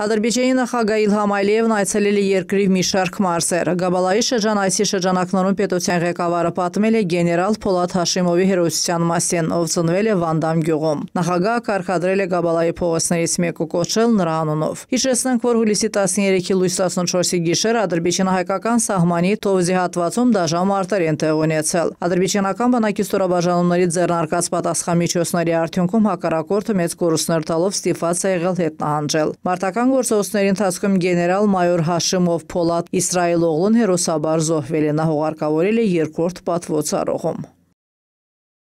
Ադրբեջանի նախագահ Իլհամ Ալիևն այցելել է երկրի մի շարք մարզեր։ Գաբալայի շրջան այսի շրջանակներում պետության ղեկավարը պատմել է գեներալ Փոլատ Հաշիմովի հերոսության մասին, ով ծնվել է Վանդամ գյուղում։ Նախագահը կարգադրել է Գաբալայի փողոցներից մեկը կոչել նրա անունով։ Հիշեցնենք, որ հուլիսի 13-ի լույս 14-ի գիշեր ադրբեջանա-հայկական սահմանի Թովզի հատվածում դաժան մարտեր են տեղ ունեցել։ Ադրբեջանական բանակի ստորաբաժանումների ձեռնարկած պատասխանմիջոցների արդյունքում հակառակորդը մեծ կորուստներ տալով ստիփաց է եղել հետ նահանջել։ Մարտական Հերթական գործողությունների ընթացքում գեներալ-մայոր Հաշիմով Փոլատ Իսրայել օղլուն հերոսաբար զոհվել է, նա հողարկավորել է երկրորդ պատվոց արողում։